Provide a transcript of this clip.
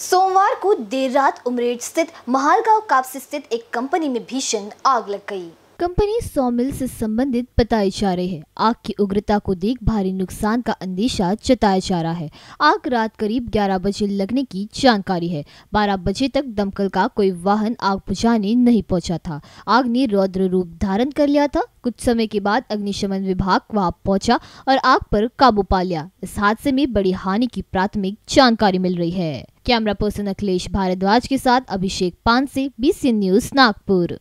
सोमवार को देर रात उमरेड स्थित महालगांव काप्स स्थित एक कंपनी में भीषण आग लग गई कंपनी सौमिल से संबंधित बताए जा रहे हैं आग की उग्रता को देख भारी नुकसान का अंदेशा जताया जा रहा है आग रात करीब 11 बजे लगने की जानकारी है 12 बजे तक दमकल का कोई वाहन आग बुझाने नहीं पहुंचा था आग ने रौद्र रूप धारण कर लिया था कुछ समय के बाद अग्निशमन विभाग वहां पहुंचा और आग पर काबू पा लिया इस हादसे में बड़ी हानि की प्राथमिक जानकारी मिल रही है कैमरा पर्सन अखिलेश भारद्वाज के साथ अभिषेक पान से बीसी न्यूज नागपुर